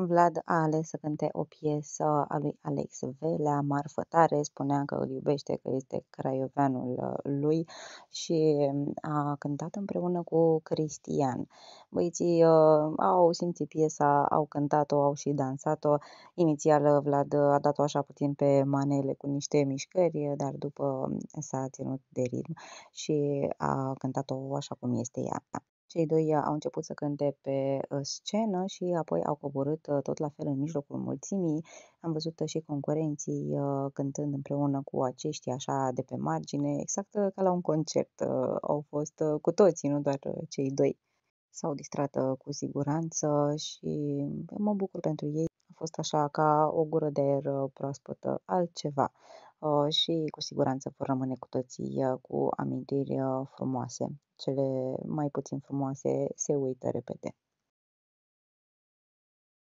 Vlad a ales să cânte o piesă a lui Alex Velea, Marfă Tare, spunea că îl iubește, că este craioveanul uh, lui și mm, a cântat împreună cu Cristian. Băieții uh, au simțit piesa, au cântat-o, au și dansat-o. Inițial uh, Vlad uh, a dat-o așa puțin pe manele cu niște mișcări, dar după mm, s-a ținut de ritm și a cântat-o așa cum este ea. Cei doi uh, au început să cânte pe uh, scenă și apoi au coborât uh, tot la fel în mijlocul mulțimii. Am văzut și concurenții cântând împreună cu aceștia așa de pe margine, exact ca la un concert. Au fost cu toții, nu doar cei doi. S-au distrat cu siguranță și mă bucur pentru ei. A fost așa ca o gură de aer proaspăt, altceva. Uh, și cu siguranță vor rămâne cu toții uh, cu amintiri uh, frumoase. Cele mai puțin frumoase se uită repede.